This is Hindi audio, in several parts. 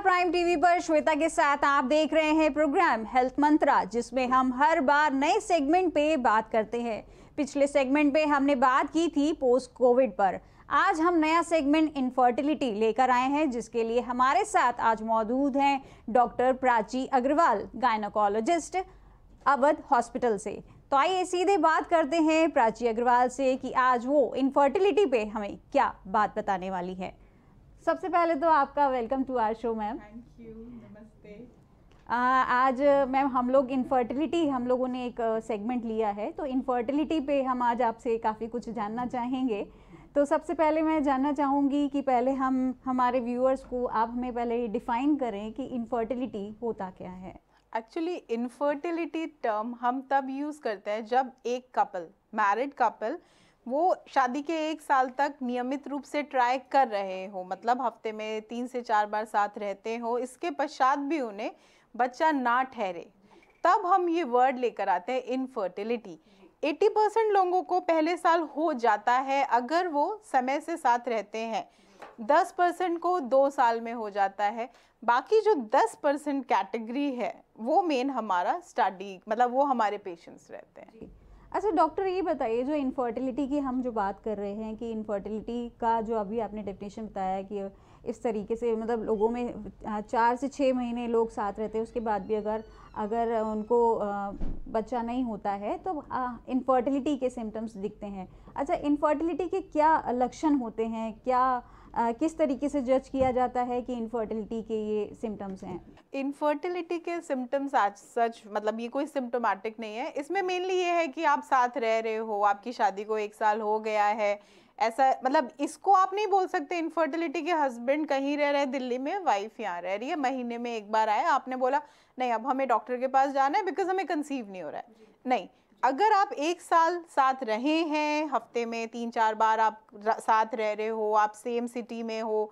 नमस्कार प्राइम टीवी पर श्वेता के साथ आप देख रहे हैं प्रोग्राम हेल्थ मंत्रा जिसमें हम हर बार नए सेगमेंट पे बात करते हैं पिछले सेगमेंट पे हमने बात की थी पोस्ट कोविड पर आज हम नया सेगमेंट इनफर्टिलिटी लेकर आए हैं जिसके लिए हमारे साथ आज मौजूद हैं doctor Prachi Agarwal gynaecologist Awadh hospital से तो आइए सीधे बात करते हैं प्राची अग्रवाल से कि आज वो इनफर्टिलिटी पे हमें क्या बात बताने वाली है सबसे पहले तो आपका welcome to our show ma'am आज मैम हम लोग इनफर्टिलिटी हम लोगों ने एक सेगमेंट लिया है तो इनफर्टिलिटी पे हम आज आपसे काफ़ी कुछ जानना चाहेंगे तो सबसे पहले मैं जानना चाहूँगी कि पहले हम हमारे व्यूअर्स को आप हमें पहले डिफ़ाइन करें कि इनफर्टिलिटी होता क्या है एक्चुअली इनफर्टिलिटी टर्म हम तब यूज़ करते हैं जब एक कपल मैरिड कपल वो शादी के एक साल तक नियमित रूप से ट्राई कर रहे हो मतलब हफ्ते में तीन से चार बार साथ रहते हो इसके पश्चात भी उन्हें बच्चा ना ठहरे तब हम ये वर्ड लेकर आते हैं इनफर्टिलिटी 80 परसेंट लोगों को पहले साल हो जाता है अगर वो समय से साथ रहते हैं 10 परसेंट को दो साल में हो जाता है बाकी जो 10 परसेंट कैटेगरी है वो मेन हमारा स्टडी मतलब वो हमारे पेशेंट्स रहते हैं अच्छा डॉक्टर ये बताइए जो इनफर्टिलिटी की हम जो बात कर रहे हैं कि इनफर्टिलिटी का जो अभी आपने डेफिनेशन बताया कि इस तरीके से मतलब लोगों में चार से छः महीने लोग साथ रहते हैं उसके बाद भी अगर अगर उनको बच्चा नहीं होता है तो इनफर्टिलिटी के सिम्टम्स दिखते हैं अच्छा इनफर्टिलिटी के क्या लक्षण होते हैं क्या आ, किस तरीके से जज किया जाता है कि इनफर्टिलिटी के ये सिम्टम्स हैं इनफर्टिलिटी के सिम्टम्स आज सच मतलब ये कोई सिम्टोमेटिक नहीं है इसमें मेनली ये है कि आप साथ रह रहे हो आपकी शादी को एक साल हो गया है ऐसा मतलब इसको आप नहीं बोल सकते इनफर्टिलिटी के हस्बैंड कहीं रह रहे दिल्ली में वाइफ यहाँ रह रही है महीने में एक बार आया आपने बोला नहीं अब हमें डॉक्टर के पास जाना है बिकॉज हमें कंसीव नहीं हो रहा है नहीं अगर आप एक साल साथ रहे हैं हफ्ते में तीन चार बार आप साथ रह रहे हो आप सेम सिटी में हो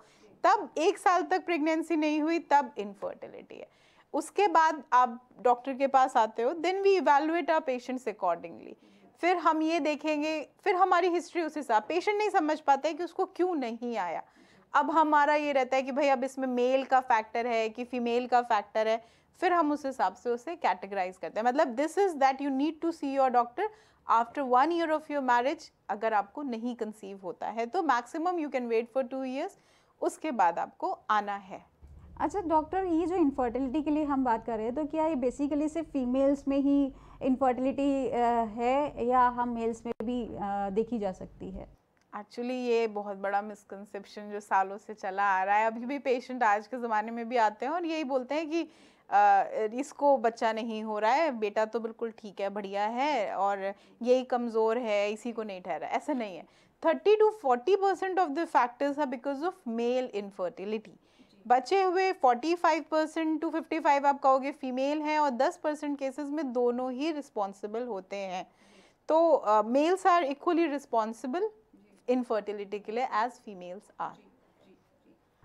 तब एक साल तक प्रेगनेंसी नहीं हुई तब इनफर्टिलिटी है उसके बाद आप डॉक्टर के पास आते हो then we evaluate our patients accordingly फिर हम ये देखेंगे फिर हमारी हिस्ट्री उस हिसाब पेशेंट नहीं समझ पाता है कि उसको क्यों नहीं आया अब हमारा ये रहता है कि भाई अब इसमें मेल का फैक्टर है कि फीमेल का फैक्टर है फिर हम उस हिसाब से उसे कैटेगराइज करते हैं मतलब this is that you need to see your doctor after one year of your marriage अगर आपको नहीं कंसीव होता है तो maximum you can wait for two years उसके बाद आपको आना है अच्छा डॉक्टर ये जो इनफर्टिलिटी के लिए हम बात कर रहे हैं तो क्या ये बेसिकली सिर्फ फीमेल्स में ही इनफर्टिलिटी है या हम मेल्स में भी देखी जा सकती है एक्चुअली ये बहुत बड़ा मिसकनसेप्शन जो सालों से चला आ रहा है अभी भी पेशेंट आज के ज़माने में भी आते हैं और यही बोलते हैं कि इसको बच्चा नहीं हो रहा है बेटा तो बिल्कुल ठीक है बढ़िया है और यही कमज़ोर है इसी को नहीं ठहरा ऐसा नहीं है thirty to forty percent of the factors are because of male infertility बचे हुए forty five percent to fifty five आप कहोगे फीमेल हैं और दस परसेंट केसेज में दोनों ही रिस्पॉन्सिबल होते हैं तो males are equally responsible infertility के लिए एज फीमेल्स आर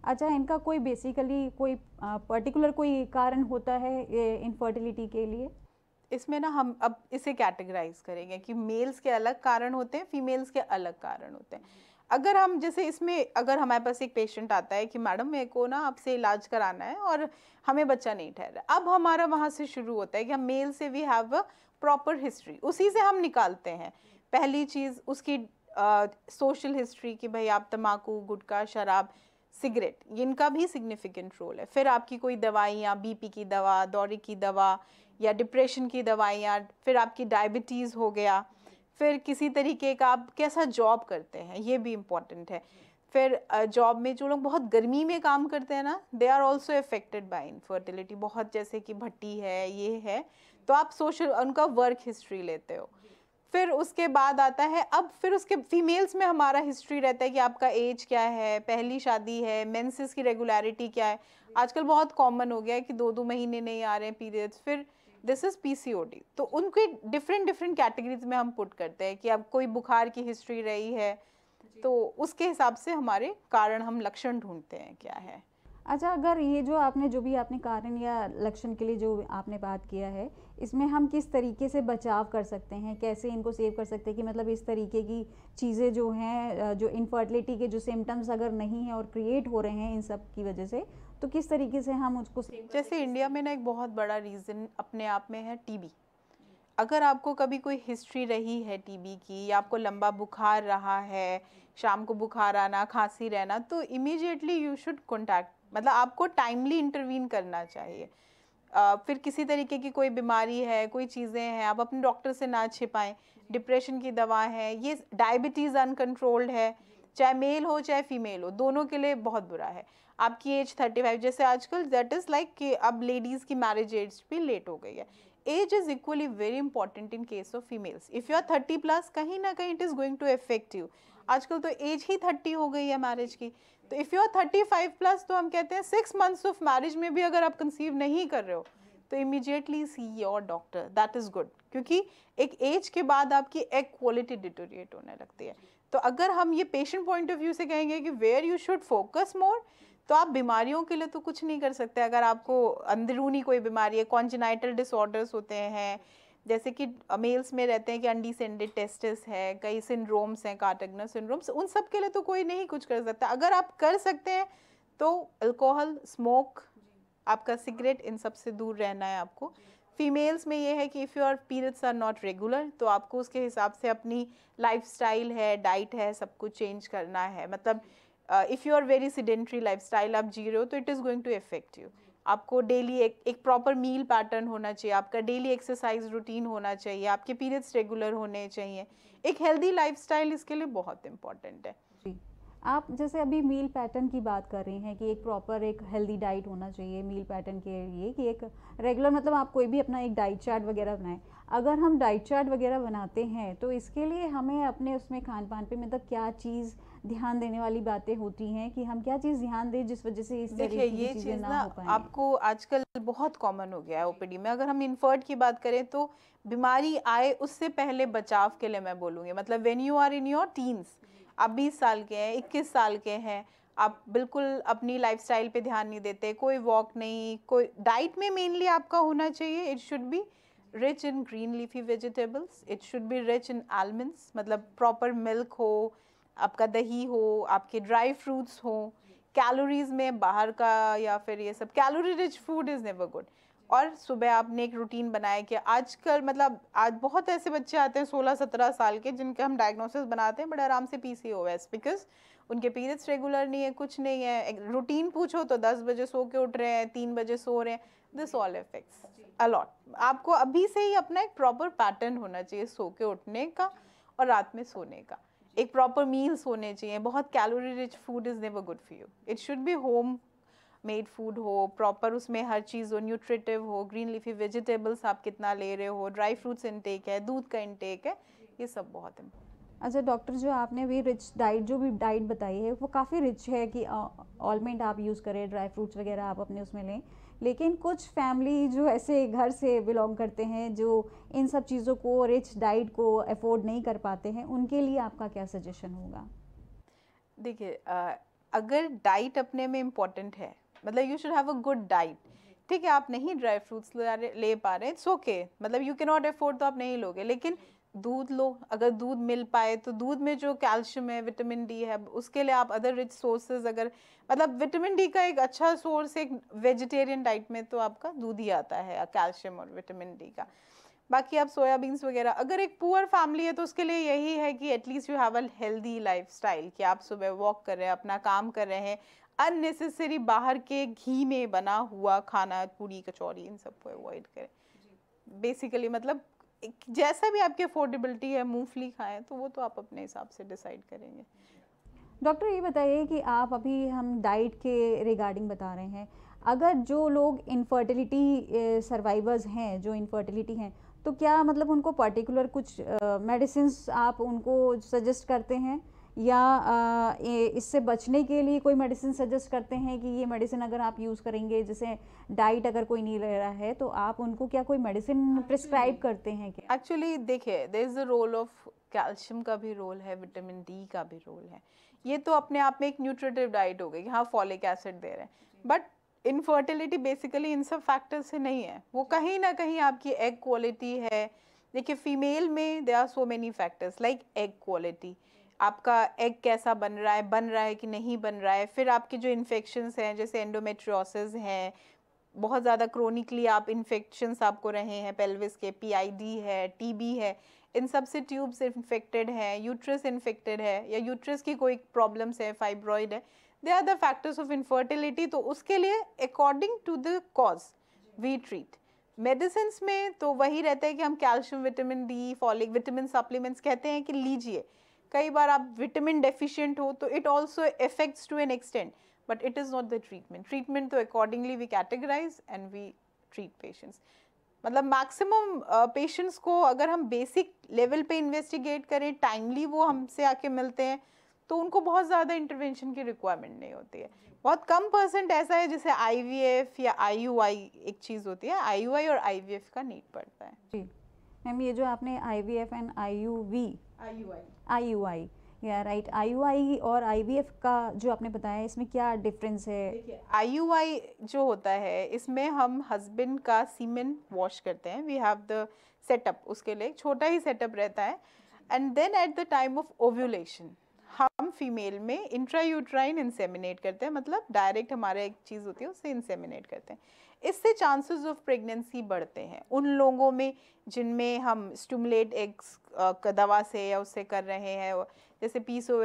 अच्छा इनका कोई बेसिकली कोई पर्टिकुलर कोई कारण होता है इनफर्टिलिटी के लिए इसमें ना हम अब इसे कैटेगराइज करेंगे कि मेल्स के अलग कारण होते हैं फीमेल्स के अलग कारण होते हैं अगर हम जैसे इसमें अगर हमारे पास एक पेशेंट आता है कि मैडम मेरे को ना आपसे इलाज कराना है और हमें बच्चा नहीं ठहर रहा अब हमारा वहाँ से शुरू होता है कि हम मेल से we have a proper history उसी से हम निकालते हैं पहली चीज़ उसकी सोशल हिस्ट्री कि भाई आप तम्बाकू गुटखा शराब सिगरेट इनका भी सिग्निफिकेंट रोल है फिर आपकी कोई दवाइयाँ बीपी की दवा दौरे की दवा या डिप्रेशन की दवाइयाँ फिर आपकी डायबिटीज़ हो गया फिर किसी तरीके का आप कैसा जॉब करते हैं ये भी इम्पॉर्टेंट है फिर जॉब में जो लोग बहुत गर्मी में काम करते हैं ना they are also affected by infertility बहुत जैसे कि भट्टी है ये है तो आप सोशल उनका वर्क हिस्ट्री लेते हो फिर उसके बाद आता है अब फिर उसके फीमेल्स में हमारा हिस्ट्री रहता है कि आपका एज क्या है पहली शादी है मेंसेस की रेगुलरिटी क्या है आजकल बहुत कॉमन हो गया है कि दो दो महीने नहीं आ रहे हैं पीरियड्स फिर दिस इज़ पीसीओडी तो उनके डिफरेंट डिफरेंट कैटेगरीज में हम पुट करते हैं कि अब कोई बुखार की हिस्ट्री रही है तो उसके हिसाब से हमारे कारण हम लक्षण ढूंढते हैं क्या है अच्छा अगर ये जो आपने जो भी आपने कारण या लक्षण के लिए जो आपने बात किया है इसमें हम किस तरीके से बचाव कर सकते हैं कैसे इनको सेव कर सकते हैं कि मतलब इस तरीके की चीज़ें जो हैं जो इनफर्टिलिटी के जो सिम्टम्स अगर नहीं हैं और क्रिएट हो रहे हैं इन सब की वजह से तो किस तरीके से हम उसको सेव जैसे इंडिया में ना एक बहुत बड़ा रीज़न अपने आप में है टी अगर आपको कभी कोई हिस्ट्री रही है टीबी की या आपको लंबा बुखार रहा है शाम को बुखार आना खांसी रहना तो इमीजिएटली यू शुड कॉन्टैक्ट मतलब आपको टाइमली इंटरवीन करना चाहिए फिर किसी तरीके की कोई बीमारी है कोई चीज़ें हैं आप अपने डॉक्टर से ना छिपाएं डिप्रेशन की दवा है ये डायबिटीज़ अनकंट्रोल्ड है चाहे मेल हो चाहे फीमेल हो दोनों के लिए बहुत बुरा है आपकी एज थर्टी फाइव जैसे आजकल दैट इज़ लाइक कि अब लेडीज़ की मैरिज एज भी लेट हो गई है age is equally very important in case of females if you are thirty plus कहीं ना कहीं it is going to affect you आजकल तो एज ही थर्टी हो गई है मैरिज की तो if you are thirty five plus तो हम कहते हैं सिक्स मंथ्स ऑफ मैरिज में भी अगर आप कंसीव नहीं कर रहे हो तो immediately see your doctor that is good क्योंकि एक एज के बाद आपकी एग क्वालिटी डिटोरिएट होने लगती है तो अगर हम ये पेशेंट पॉइंट ऑफ व्यू से कहेंगे कि where you should focus more तो आप बीमारियों के लिए तो कुछ नहीं कर सकते अगर आपको अंदरूनी कोई बीमारी है कॉन्जिनाइटल डिसऑर्डर्स होते हैं जैसे कि मेल्स में रहते हैं कि अनडिसेंडेड टेस्टिस है कई सिंड्रोम्स हैं कार्टगनर सिंड्रोम्स उन सब के लिए तो कोई नहीं कुछ कर सकता अगर आप कर सकते हैं तो अल्कोहल स्मोक आपका सिगरेट इन सब से दूर रहना है आपको फीमेल्स में ये है कि if your periods are not regular तो आपको उसके हिसाब से अपनी लाइफ है डाइट है सब कुछ चेंज करना है मतलब if you are very sedentary life आप जी रहे हो तो it is going to affect you आपको डेली एक एक प्रॉपर मील पैटर्न होना चाहिए आपका डेली एक्सरसाइज रूटीन होना चाहिए आपके पीरियड्स रेगुलर होने चाहिए एक हेल्दी लाइफ इसके लिए बहुत इंपॉर्टेंट है जी आप जैसे अभी मील पैटर्न की बात कर रहे हैं कि एक प्रॉपर एक हेल्दी डाइट होना चाहिए मील पैटर्न के लिए कि एक रेगुलर मतलब आप कोई भी अपना एक डाइट चार्ट वगैरह बनाएं अगर हम डाइट चार्ट वगैरह बनाते हैं तो इसके लिए हमें अपने उसमें खान पान पर मतलब क्या चीज़ ध्यान देने वाली बातें होती हैं कि हम क्या चीज़ ध्यान दें जिस वजह से इस देखिए ये चीज़ ना आपको आजकल बहुत कॉमन हो गया है ओपीडी में अगर हम इन्फर्ट की बात करें तो बीमारी आए उससे पहले बचाव के लिए मैं बोलूँगी मतलब when you are in your teens आप बीस साल के हैं इक्कीस साल के हैं आप बिल्कुल अपनी लाइफस्टाइल पे ध्यान नहीं देते कोई वॉक नहीं कोई डाइट में मेनली आपका होना चाहिए it should be rich in green leafy vegetables it should be rich in almonds मतलब प्रॉपर मिल्क हो आपका दही हो आपके ड्राई फ्रूट्स हो कैलोरीज में बाहर का या फिर ये सब calorie rich food is never good और सुबह आपने एक रूटीन बनाया कि आजकल मतलब आज बहुत ऐसे बच्चे आते हैं 16-17 साल के जिनके हम डायग्नोसिस बनाते हैं बड़े आराम से P C O S because उनके पीरियड्स रेगुलर नहीं है कुछ नहीं है रूटीन पूछो तो 10 बजे सो के उठ रहे हैं तीन बजे सो रहे हैं दिस ऑल इफेक्ट्स अलॉट आपको अभी से ही अपना एक प्रॉपर पैटर्न होना चाहिए सो के उठने का और रात में सोने का एक प्रॉपर मील्स होने चाहिए बहुत calorie rich food is never good for you it should be home made food हो प्रॉपर उसमें हर चीज़ हो न्यूट्रिटिव हो ग्रीन लीफी वेजिटेबल्स आप कितना ले रहे हो ड्राई फ्रूट्स इनटेक है दूध का इनटेक है ये सब बहुत इम्पोर्टेंट अच्छा डॉक्टर जो आपने अभी रिच डाइट जो भी डाइट बताई है वो काफ़ी रिच है कि ऑलमेंट आप यूज़ करें ड्राई फ्रूट्स वगैरह आप अपने उसमें लें लेकिन कुछ फैमिली जो ऐसे घर से बिलोंग करते हैं जो इन सब चीज़ों को रिच डाइट को अफोर्ड नहीं कर पाते हैं उनके लिए आपका क्या सजेशन होगा देखिए अगर डाइट अपने में इम्पॉर्टेंट है मतलब you should have a good diet ठीक है आप नहीं ड्राई फ्रूट्स ले पा रहे इट्स ओके okay. मतलब यू के नॉट अफोर्ड तो आप नहीं लोगे लेकिन दूध लो अगर दूध मिल पाए तो दूध में जो कैल्शियम है विटामिन डी है उसके लिए आप अदर रिच सोर्सेज अगर मतलब विटामिन डी का एक अच्छा सोर्स एक वेजिटेरियन डाइट में तो आपका दूध ही आता है कैल्शियम और विटामिन डी का बाकी आप सोयाबीन्स वगैरह अगर एक पुअर फैमिली है तो उसके लिए यही है कि at least you have a healthy life lifestyle कि आप सुबह वॉक कर रहे हैं अपना काम कर रहे हैं अननेसेसरी बाहर के घी में बना हुआ खाना पूरी कचौरी इन सबको अवॉइड करें बेसिकली मतलब जैसा भी आपकी अफोर्डेबिलिटी है मूंगफली खाएं तो वो तो आप अपने हिसाब से डिसाइड करेंगे डॉक्टर ये बताइए कि आप अभी हम डाइट के रिगार्डिंग बता रहे हैं अगर जो लोग इनफर्टिलिटी सर्वाइवर्स हैं जो इनफर्टिलिटी हैं तो क्या मतलब उनको पर्टिकुलर कुछ मेडिसिन आप उनको सजेस्ट करते हैं या इससे बचने के लिए कोई मेडिसिन सजेस्ट करते हैं कि ये मेडिसिन अगर आप यूज़ करेंगे जैसे डाइट अगर कोई नहीं ले रहा है तो आप उनको क्या कोई मेडिसिन प्रिस्क्राइब करते हैं क्या एक्चुअली देखिए there is a role of calcium का भी रोल है विटामिन डी का भी रोल है ये तो अपने आप में एक न्यूट्रेटिव डाइट हो गई कि हाँ फॉलिक एसिड दे रहे हैं बट इनफर्टिलिटी बेसिकली इन सब फैक्टर्स से नहीं है वो कहीं ना कहीं आपकी एग क्वालिटी है देखिए फीमेल में they are so many factors like egg quality आपका एग कैसा बन रहा है बन रहा है कि नहीं बन रहा है फिर आपके जो इन्फेक्शन हैं जैसे एंडोमेट्रियोसिस हैं बहुत ज़्यादा क्रोनिकली आप इन्फेक्शंस आपको रहे हैं पेल्विस के पीआईडी है टीबी है इन सब से ट्यूब्स इन्फेक्टेड हैं यूट्रस इन्फेक्टेड है या यूट्रस की कोई प्रॉब्लम्स है फाइब्रॉइड है they are the factors of infertility तो उसके लिए according to the cause we treat medicine में तो वही रहता है कि हम calcium vitamin D folic vitamin supplements कहते हैं कि लीजिए कई बार आप विटामिन डेफिशिएंट हो तो it also affects to an extent but it is not the treatment treatment तो accordingly we categorise and we treat patients मतलब मैक्सिमम पेशेंट्स uh, को अगर हम बेसिक लेवल पे इन्वेस्टिगेट करें टाइमली वो हमसे आके मिलते हैं तो उनको बहुत ज़्यादा इंटरवेंशन की रिक्वायरमेंट नहीं होती है बहुत कम परसेंट ऐसा है जैसे आई या आई एक चीज़ होती है आई और आई का नीड पड़ता है जी मैम ये जो आपने I V F and I U V I U I I I U या राइट आई यू आई और आई वी एफ का जो आपने बताया इसमें क्या डिफरेंस है आई यू आई जो होता है इसमें हम हस्बैंड का सीमेन वॉश करते हैं वी हैव द सेटअप उसके लिए छोटा ही सेटअप रहता है and then at the time of ovulation हम फीमेल में इंट्रा यूट्राइन इंसेमिनेट करते हैं मतलब डायरेक्ट हमारा एक चीज़ होती है उससे इंसेमिनेट करते हैं इससे चांसेस ऑफ प्रेगनेंसी बढ़ते हैं उन लोगों में जिनमें हम स्टूमुलेट एग्स दवा से या उससे कर रहे हैं जैसे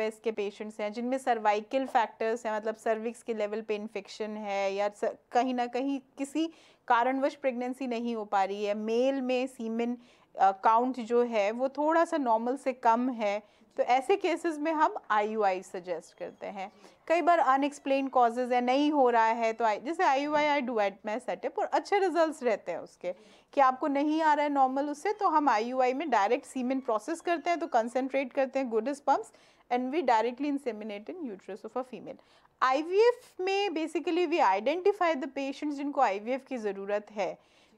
एस के पेशेंट्स हैं जिनमें सर्वाइकल फैक्टर्स हैं मतलब सर्विक्स के लेवल पे इन्फेक्शन है या कहीं ना कहीं किसी कारणवश प्रेगनेंसी नहीं हो पा रही है मेल में सीमेन काउंट जो है वो थोड़ा सा नॉर्मल से कम है तो ऐसे केसेस में हम आई सजेस्ट करते हैं कई बार अनएक्सप्लेन कॉजेज़ है नहीं हो रहा है तो आई जैसे I U I I do at my setup और अच्छे रिजल्ट रहते हैं उसके कि आपको नहीं आ रहा है नॉर्मल उससे तो हम आई यू आई में डायरेक्ट सीमेंट प्रोसेस करते हैं तो कंसनट्रेट करते हैं good pumps and we directly inseminate in uterus of a female I में basically we identify the patients जिनको आई वी एफ की ज़रूरत है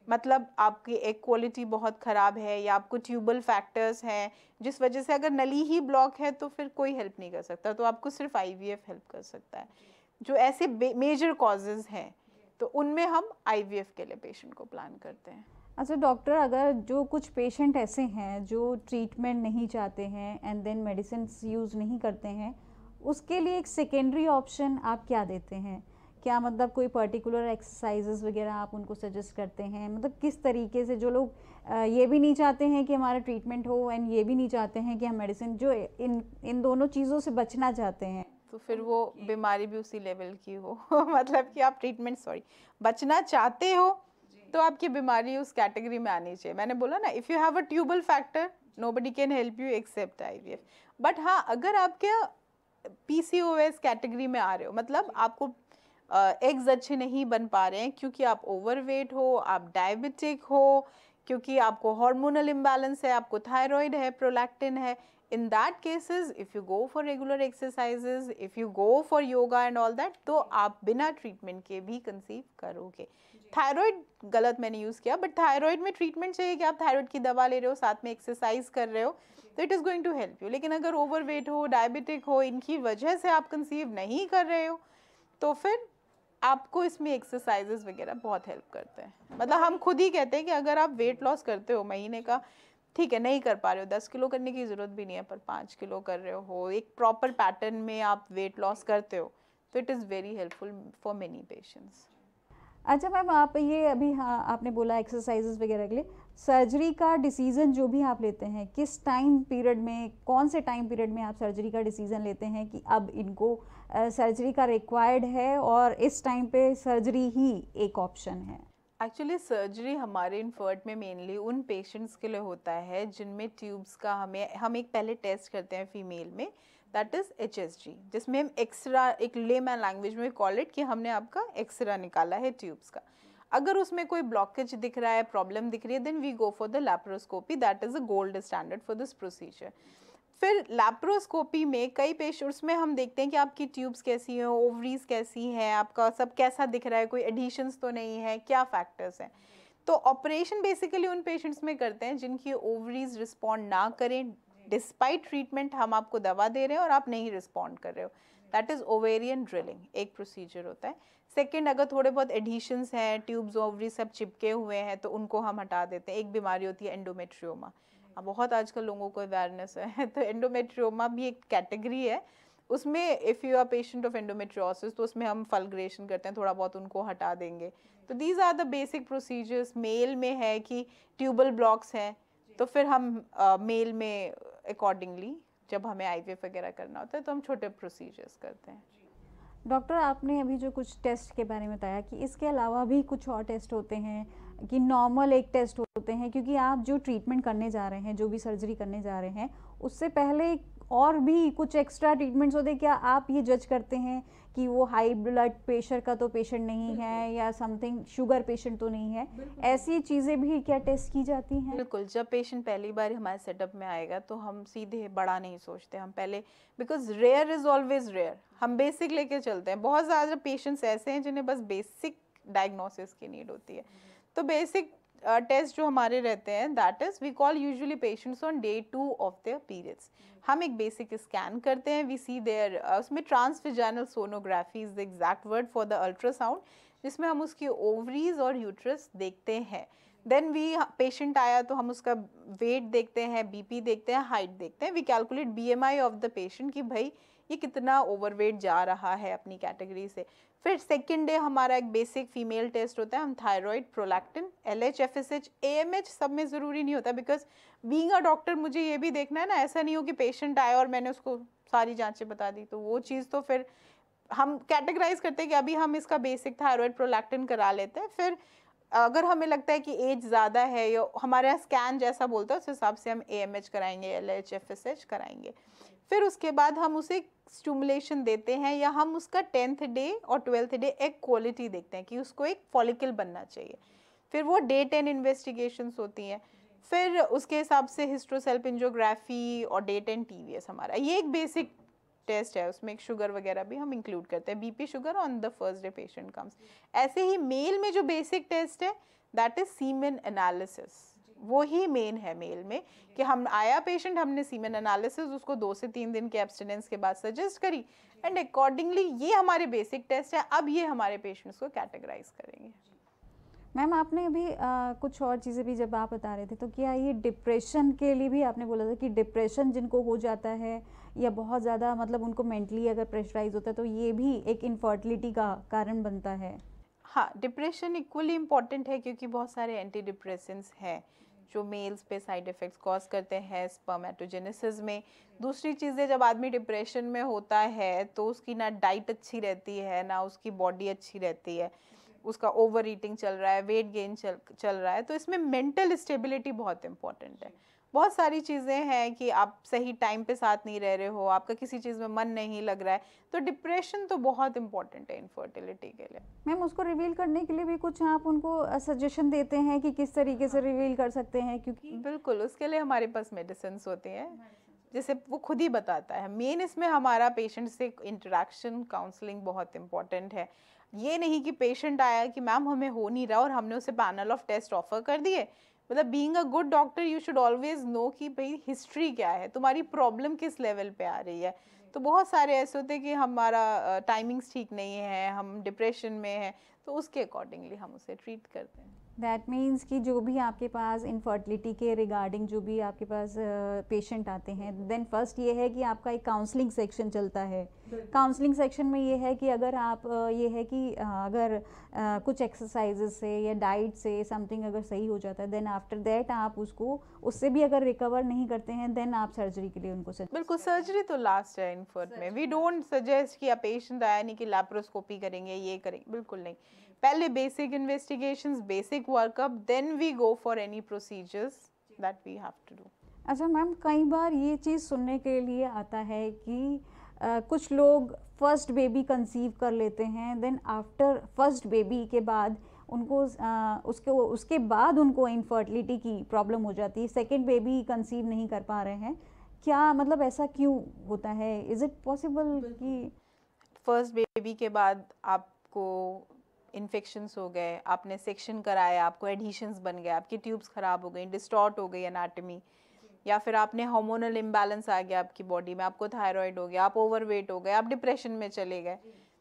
मतलब आपकी एक क्वालिटी बहुत ख़राब है या आपको ट्यूबल फैक्टर्स हैं जिस वजह से अगर नली ही ब्लॉक है तो फिर कोई हेल्प नहीं कर सकता तो आपको सिर्फ आई हेल्प कर सकता है जो ऐसे मेजर कॉजेज़ हैं तो उनमें हम आई के लिए पेशेंट को प्लान करते हैं अच्छा डॉक्टर अगर जो कुछ पेशेंट ऐसे हैं जो ट्रीटमेंट नहीं चाहते हैं एंड देन मेडिसिन यूज़ नहीं करते हैं उसके लिए एक सेकेंडरी ऑप्शन आप क्या देते हैं क्या मतलब कोई पर्टिकुलर एक्सरसाइजेस वगैरह आप उनको सजेस्ट करते हैं मतलब किस तरीके से जो लोग ये भी नहीं चाहते हैं कि हमारा ट्रीटमेंट हो एंड ये भी नहीं चाहते हैं कि हम मेडिसिन जो इन इन दोनों चीज़ों से बचना चाहते हैं तो फिर वो बीमारी भी उसी लेवल की हो मतलब कि आप ट्रीटमेंट सॉरी बचना चाहते हो तो आपकी बीमारी उस कैटेगरी में आनी चाहिए मैंने बोला ना if you have a tubal factor nobody can help you except I but हाँ अगर आपके पी कैटेगरी में आ रहे हो मतलब आपको एग्ज़ अच्छे नहीं बन पा रहे हैं क्योंकि आप ओवरवेट हो आप डायबिटिक हो क्योंकि आपको हार्मोनल इम्बैलेंस है आपको थायराइड है प्रोलैक्टिन है in that cases if you go for regular exercises if you go for yoga and all that तो आप बिना ट्रीटमेंट के भी कंसीव करोगे थायराइड गलत मैंने यूज़ किया बट थायराइड में ट्रीटमेंट चाहिए कि आप थायराइड की दवा ले रहे हो साथ में एक्सरसाइज कर रहे हो तो it is going to help you लेकिन अगर ओवरवेट हो डायबिटिक हो इनकी वजह से आप कंसीव नहीं कर रहे हो तो फिर आपको इसमें एक्सरसाइजेज वगैरह बहुत हेल्प करते हैं मतलब हम खुद ही कहते हैं कि अगर आप वेट लॉस करते हो महीने का ठीक है नहीं कर पा रहे हो दस किलो करने की ज़रूरत भी नहीं है पर पाँच किलो कर रहे हो एक प्रॉपर पैटर्न में आप वेट लॉस करते हो तो it is very helpful for many patients अच्छा मैम आप ये अभी हाँ आपने बोला एक्सरसाइजेस वगैरह के लिए सर्जरी का डिसीज़न जो भी आप लेते हैं किस टाइम पीरियड में कौन से टाइम पीरियड में आप सर्जरी का डिसीज़न लेते हैं कि अब इनको सर्जरी का रिक्वायर्ड है और इस टाइम पे सर्जरी ही एक ऑप्शन है एक्चुअली सर्जरी हमारे इन्फर्ट में मेनली उन पेशेंट्स के लिए होता है जिनमें ट्यूब्स का हमें हम एक पहले टेस्ट करते हैं फीमेल में that is H S G जिसमें हम एक्सरा एक लेमैन लैंग्वेज में कॉल इट कि हमने आपका एक्सरा निकाला है ट्यूब्स का अगर उसमें कोई ब्लॉकेज दिख रहा है प्रॉब्लम दिख रही है then we go for the laparoscopy that is a gold standard for this procedure फिर लैप्रोस्कोपी में कई पेशेंट्स में हम देखते हैं कि आपकी ट्यूब्स कैसी हैं ओवरीज कैसी हैं आपका सब कैसा दिख रहा है कोई एडिशंस तो नहीं है क्या फैक्टर्स हैं तो ऑपरेशन बेसिकली उन पेशेंट्स में करते हैं जिनकी ओवरीज रिस्पॉन्ड ना करें डिस्पाइट ट्रीटमेंट हम आपको दवा दे रहे हैं और आप नहीं रिस्पॉन्ड कर रहे हो दैट इज़ ओवेरियन ड्रिलिंग एक प्रोसीजर होता है सेकेंड अगर थोड़े बहुत एडिशंस हैं ट्यूब्स ओवरी सब चिपके हुए हैं तो उनको हम हटा देते हैं एक बीमारी होती है एंडोमेट्रियोमा बहुत आजकल लोगों को अवेयरनेस है तो एंडोमेट्रियोमा भी एक कैटेगरी है उसमें if you are patient of endometriosis तो उसमें हम फलग्रेशन करते हैं थोड़ा बहुत उनको हटा देंगे तो these are the basic procedures male में है कि ट्यूबल ब्लॉक्स हैं तो फिर हम मेल uh, में अकॉर्डिंगली जब हमें आई वगैरह करना होता है तो हम छोटे प्रोसीजर्स करते हैं डॉक्टर आपने अभी जो कुछ टेस्ट के बारे में बताया कि इसके अलावा भी कुछ और टेस्ट होते हैं कि नॉर्मल एक टेस्ट होते हैं क्योंकि आप जो ट्रीटमेंट करने जा रहे हैं जो भी सर्जरी करने जा रहे हैं उससे पहले और भी कुछ एक्स्ट्रा ट्रीटमेंट्स होते हैं क्या आप ये जज करते हैं कि वो हाई ब्लड प्रेशर का तो पेशेंट नहीं है या समथिंग शुगर पेशेंट तो नहीं है ऐसी चीज़ें भी क्या टेस्ट की जाती हैं बिल्कुल जब पेशेंट पहली बार हमारे सेटअप में आएगा तो हम सीधे बड़ा नहीं सोचते हम पहले because rare is always rare हम बेसिक लेके चलते हैं बहुत ज़्यादा पेशेंट्स ऐसे हैं जिन्हें बस बेसिक डायग्नोसिस की नीड होती है तो बेसिक टेस्ट uh, जो हमारे रहते हैं that is we call usually patients on day two of their periods हम एक बेसिक स्कैन करते हैं वी सी देयर उसमें transvaginal sonography is the exact word for the ultrasound जिसमें हम उसकी ओवरीज और यूट्रस देखते हैं देन वी पेशेंट आया तो हम उसका वेट देखते हैं बीपी देखते हैं हाइट देखते हैं we calculate BMI of the patient कि भाई ये कितना ओवरवेट जा रहा है अपनी कैटेगरी से फिर सेकेंड डे हमारा एक बेसिक फीमेल टेस्ट होता है हम thyroid prolactin L H F S H A M H सब में ज़रूरी नहीं होता बिकॉज बींग अ डॉक्टर मुझे ये भी देखना है ना ऐसा नहीं हो कि पेशेंट आया और मैंने उसको सारी जाँचें बता दी तो वो चीज़ तो फिर हम कैटेगराइज करते हैं कि अभी हम इसका बेसिक थायरॉयड प्रोलैक्टिन करा लेते हैं फिर अगर हमें लगता है कि एज ज़्यादा है या हमारे यहाँ स्कैन जैसा बोलता है उस हिसाब से हम ए एम एच कराएंगे L H F S H कराएंगे फिर उसके बाद हम उसे स्टूमुलेशन देते हैं या हम उसका टेंथ डे और ट्वेल्थ डे एक क्वालिटी देखते हैं कि उसको एक फॉलिकल बनना चाहिए फिर वो डे टेन इन्वेस्टिगेशंस होती हैं फिर उसके हिसाब से हिस्ट्रोसेल्फ इंजोग्राफी और डे टेन टी हमारा ये एक बेसिक टेस्ट है उसमें एक शुगर वगैरह भी हम इंक्लूड करते हैं BP sugar on the first day patient comes ऐसे ही मेल में जो बेसिक टेस्ट है दैट इज सीमेन एनालिसिस वो ही मेन है मेल में कि हम आया पेशेंट हमने सीमेन एनालिसिस उसको दो से तीन दिन के एब्सटेंस के बाद सजेस्ट करी एंड अकॉर्डिंगली ये हमारे बेसिक टेस्ट है अब ये हमारे पेशेंट्स को कैटेगराइज करेंगे मैम आपने अभी आ, कुछ और चीज़ें भी जब आप बता रहे थे तो क्या ये डिप्रेशन के लिए भी आपने बोला था कि डिप्रेशन जिनको हो जाता है या बहुत ज़्यादा मतलब उनको मेंटली अगर प्रेशराइज होता है तो ये भी एक इनफर्टिलिटी का कारण बनता है हाँ डिप्रेशन इक्वली इम्पॉर्टेंट है क्योंकि बहुत सारे एंटी डिप्रेशन हैं जो मेल्स पे साइड इफ़ेक्ट्स कॉज करते हैं स्पर्मेटोजेनेसिस में दूसरी चीज़ें जब आदमी डिप्रेशन में होता है तो उसकी ना डाइट अच्छी रहती है ना उसकी बॉडी अच्छी रहती है उसका ओवर ईटिंग चल रहा है वेट गेन चल चल रहा है तो इसमें मेंटल स्टेबिलिटी बहुत इंपॉर्टेंट है बहुत सारी चीज़ें हैं कि आप सही टाइम पे साथ नहीं रह रहे हो आपका किसी चीज़ में मन नहीं लग रहा है तो डिप्रेशन तो बहुत इंपॉर्टेंट है इनफर्टिलिटी के लिए मैम उसको रिवील करने के लिए भी कुछ आप उनको सजेशन देते हैं कि किस तरीके से रिवील कर सकते हैं क्योंकि बिल्कुल उसके लिए हमारे पास मेडिसिन होते हैं जैसे वो खुद ही बताता है मेन इसमें हमारा पेशेंट से इंटरेक्शन काउंसलिंग बहुत इम्पॉर्टेंट है ये नहीं कि पेशेंट आया कि मैम हमें हो नहीं रहा और हमने उसे पैनल ऑफ टेस्ट ऑफर कर दिए मतलब being a good doctor you should always know कि भाई हिस्ट्री क्या है तुम्हारी प्रॉब्लम किस लेवल पे आ रही है तो बहुत सारे ऐसे होते हैं कि हमारा टाइमिंग्स ठीक नहीं है हम डिप्रेशन में हैं तो उसके अकॉर्डिंगली हम उसे ट्रीट करते हैं दैट मीन्स कि जो भी आपके पास इनफर्टिलिटी के रिगार्डिंग जो भी आपके पास पेशेंट uh, आते हैं देन फर्स्ट ये है कि आपका एक काउंसलिंग सेक्शन चलता है काउंसलिंग सेक्शन में ये है कि अगर आप ये है कि uh, अगर कुछ एक्सरसाइजेस से या डाइट से समथिंग अगर सही हो जाता है देन आफ्टर दैट आप उसको उससे भी अगर रिकवर नहीं करते हैं देन आप सर्जरी के लिए उनको बिल्कुल सर्जरी तो लास्ट है इनफर्ट में वी डोंट सजेस्ट कि आप पेशेंट आया नहीं कि लैप्रोस्कोपी करेंगे ये करेंगे बिल्कुल नहीं पहले basic investigation basic workup then we go for any procedures that we have to do अच्छा मैम कई बार ये चीज़ सुनने के लिए आता है कि आ, कुछ लोग फर्स्ट बेबी कंसीव कर लेते हैं देन आफ्टर फर्स्ट बेबी के बाद उनको आ, उसके उसके बाद उनको इनफर्टिलिटी की प्रॉब्लम हो जाती है सेकेंड बेबी कंसीव नहीं कर पा रहे हैं क्या मतलब ऐसा क्यों होता है इज़ इट पॉसिबल कि फर्स्ट बेबी के बाद आपको इन्फेक्शंस हो गए आपने सेक्शन कराया आपको एडिशन बन गए आपकी ट्यूब्स ख़राब हो गई डिस्टॉर्ट हो गई अनाटमी या फिर आपने हार्मोनल इम्बैलेंस आ गया आपकी बॉडी में आपको थायराइड हो गया आप ओवरवेट हो गए आप डिप्रेशन में चले गए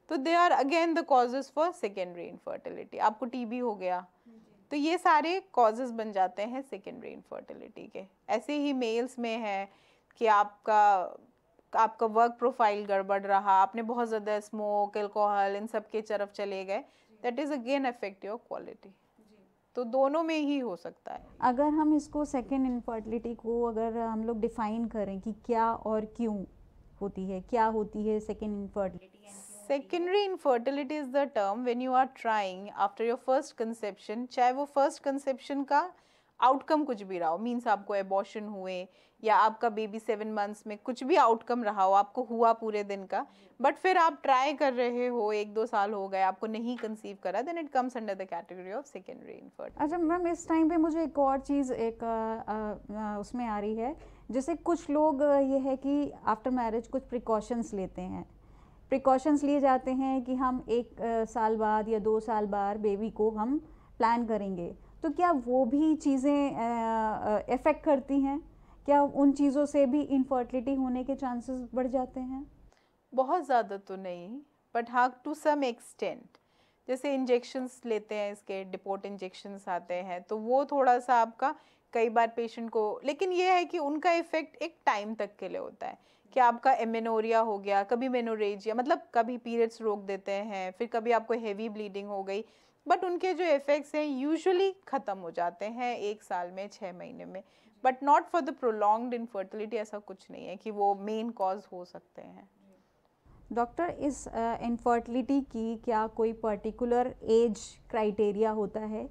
तो they are again the causes for secondary infertility आपको टी हो गया तो ये सारे कॉजेज बन जाते हैं सेकेंडरी इनफर्टिलिटी के ऐसे ही मेल्स में है कि आपका आपका वर्क प्रोफाइल गड़बड़ रहा आपने बहुत ज़्यादा स्मोक एल्कोहल इन सब के तरफ चले गए that is again affect your quality तो दोनों में ही हो सकता है अगर हम इसको सेकेंड इनफर्टिलिटी को अगर हम लोग डिफाइन करें कि क्या और क्यों होती है क्या होती है second infertility secondary infertility is the term when you are trying after your first conception चाहे वो फर्स्ट कंसेप्शन का आउटकम कुछ भी रहा हो मीन्स आपको एबॉशन हुए या आपका बेबी सेवन मंथ्स में कुछ भी आउटकम रहा हो आपको हुआ पूरे दिन का बट फिर आप ट्राई कर रहे हो एक दो साल हो गए आपको नहीं कंसीव करा then it comes under the category of secondary infertility अच्छा मैम इस टाइम पे मुझे एक और चीज़ एक आ, आ, उसमें आ रही है जैसे कुछ लोग ये है कि आफ्टर मैरिज कुछ प्रिकॉशंस लेते हैं प्रिकॉशंस लिए जाते हैं कि हम एक आ, साल बाद या दो साल बाद बेबी को हम प्लान करेंगे तो क्या वो भी चीज़ें इफ़ेक्ट करती हैं क्या उन चीज़ों से भी इनफर्टिलिटी होने के चांसेस बढ़ जाते हैं बहुत ज़्यादा तो नहीं बट हाँ टू सम एक्सटेंट जैसे इंजेक्शन्स लेते हैं इसके डिपोर्ट इंजेक्शन्स आते हैं तो वो थोड़ा सा आपका कई बार पेशेंट को लेकिन ये है कि उनका इफ़ेक्ट एक टाइम तक के लिए होता है कि आपका एमिनोरिया हो गया कभी मेनोरेजिया मतलब कभी पीरियड्स रोक देते हैं फिर कभी आपको हेवी ब्लीडिंग हो गई बट उनके जो इफ़ेक्ट्स हैं यूजुअली ख़त्म हो जाते हैं एक साल में छः महीने में but not for the prolonged infertility ऐसा कुछ नहीं है कि वो मेन कॉज हो सकते हैं डॉक्टर इस इनफर्टिलिटी uh, की क्या कोई पर्टिकुलर एज क्राइटेरिया होता है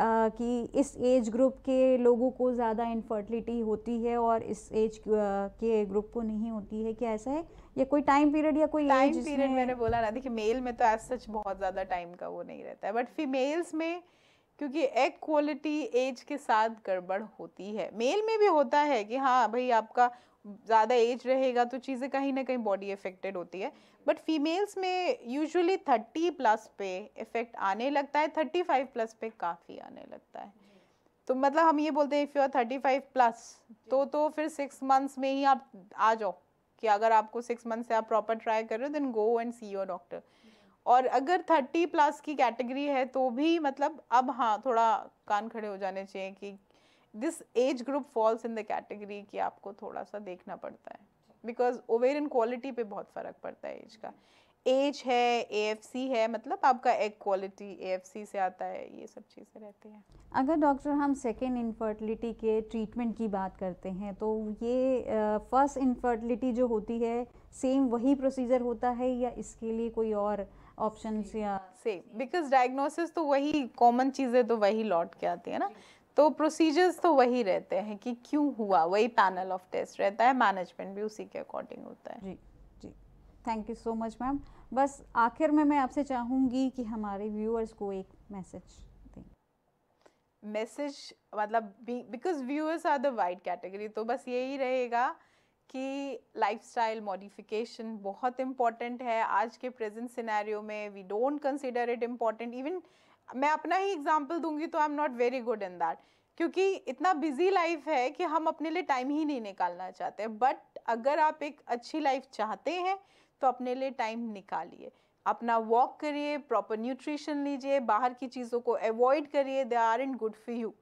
कि इस एज ग्रुप के लोगों को ज़्यादा इनफर्टिलिटी होती है और इस एज के ग्रुप को नहीं होती है क्या ऐसा है या कोई टाइम पीरियड या कोई टाइम पीरियड मैंने बोला ना देखिए मेल में तो एज सच बहुत ज़्यादा टाइम का वो नहीं रहता है बट फीमेल्स में क्योंकि एग क्वालिटी एज के साथ गड़बड़ होती है मेल में भी होता है कि हाँ भाई आपका ज़्यादा एज रहेगा तो चीज़ें कहीं ना कहीं बॉडी इफेक्टेड होती है बट फीमेल्स में यूजुअली थर्टी प्लस पे इफ़ेक्ट आने लगता है थर्टी फाइव प्लस पे काफ़ी आने लगता है तो मतलब हम ये बोलते हैं if you are five plus तो तो फिर सिक्स मंथ्स में ही आप आ जाओ कि अगर आपको सिक्स मंथ से आप प्रॉपर ट्राई कर रहे हो then go and see your doctor और अगर थर्टी प्लस की कैटेगरी है तो भी मतलब अब हाँ थोड़ा कान खड़े हो जाने चाहिए कि this age group falls in the category कि आपको थोड़ा सा देखना पड़ता है बिकॉज ओवेरियन क्वालिटी पे बहुत फ़र्क पड़ता है एज का एज है ए है मतलब आपका एग क्वालिटी ए से आता है ये सब चीज़ें रहती हैं अगर डॉक्टर हम सेकेंड इनफर्टिलिटी के ट्रीटमेंट की बात करते हैं तो ये फर्स्ट uh, इनफर्टिलिटी जो होती है सेम वही प्रोसीजर होता है या इसके लिए कोई और ऑप्शन या सेम बिकॉज डायग्नोसिस तो वही कॉमन चीज़ें तो वही लौट के आती है ना तो प्रोसीजर्स तो वही रहते हैं कि क्यों हुआ वही पैनल ऑफ टेस्ट रहता है मैनेजमेंट भी उसी के अकॉर्डिंग होता है जी जी thank you so much ma'am बस आखिर में मैं आपसे चाहूँगी कि हमारे व्यूअर्स को एक मैसेज दें मैसेज मतलब because viewers are the wide category तो बस यही रहेगा कि लाइफ स्टाइल मॉडिफिकेशन बहुत इम्पॉर्टेंट है आज के प्रेजेंट सिनेरियो में we don't consider it important even मैं अपना ही एग्जाम्पल दूंगी तो I am not very good in that क्योंकि इतना बिजी लाइफ है कि हम अपने लिए टाइम ही नहीं निकालना चाहते बट अगर आप एक अच्छी लाइफ चाहते हैं तो अपने लिए टाइम निकालिए अपना वॉक करिए प्रॉपर न्यूट्रिशन लीजिए बाहर की चीज़ों को अवॉइड करिए they are in good for you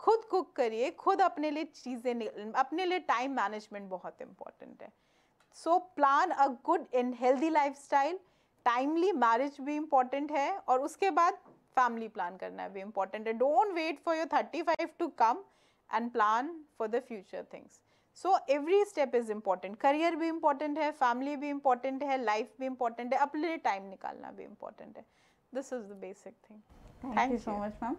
खुद कुक करिए खुद अपने लिए चीज़ें अपने लिए टाइम मैनेजमेंट बहुत इंपॉर्टेंट है so plan a good and healthy life style timely marriage भी इम्पॉर्टेंट है और उसके बाद फैमिली प्लान करना है वे इंपॉर्टेंट है don't wait for your thirty five to come and plan for the future things so every step is important career भी इम्पॉर्टेंट है फैमिली भी इम्पॉर्टेंट है लाइफ भी इम्पॉर्टेंट है अपने लिए टाइम निकालना भी इम्पॉर्टेंट है this is the basic thing thank you so much ma'am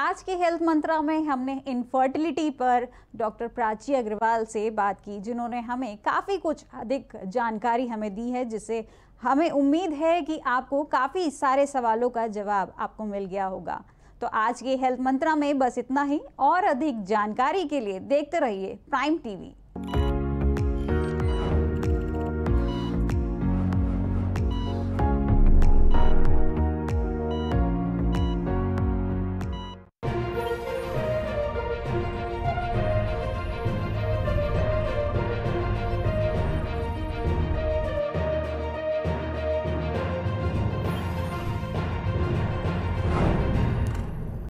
आज के हेल्थ मंत्रा में हमने इनफर्टिलिटी पर डॉक्टर प्राची अग्रवाल से बात की जिन्होंने हमें काफ़ी कुछ अधिक जानकारी हमें दी है जिसे हमें उम्मीद है कि आपको काफ़ी सारे सवालों का जवाब आपको मिल गया होगा तो आज के हेल्थ मंत्रा में बस इतना ही और अधिक जानकारी के लिए देखते रहिए प्राइम टीवी